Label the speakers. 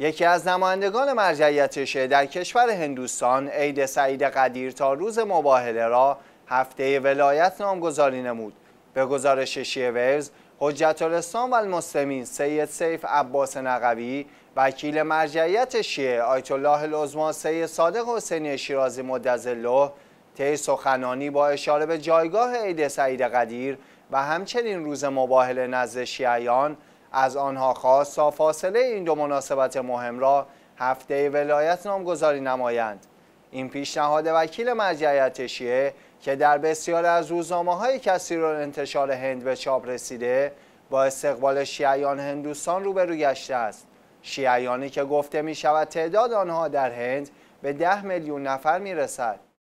Speaker 1: یکی از نمایندگان مرجعیت شیعه در کشور هندوستان عید سعید قدیر تا روز مباهله را هفته ولایت نامگذاری نمود به گزارش شیعه ورز حجت الاسلام و المسلمین سید سیف عباس نقوی وکیل مرجعیت شیعه آیت الله العظما سید صادق حسینی شیرازی مدظله طی سخنانی با اشاره به جایگاه عید سعید قدیر و همچنین روز مباهله نزد شیعیان از آنها خواست تا فاصله این دو مناسبت مهم را هفته ولایت نامگذاری نمایند این پیشنهاد وکیل مرجعیت شیعه که در بسیار از روزنامه های کسی رو انتشار هند به چاپ رسیده با استقبال شیعیان هندوستان روبرو گشته است شیعیانی که گفته می شود تعداد آنها در هند به ده میلیون نفر می
Speaker 2: رسد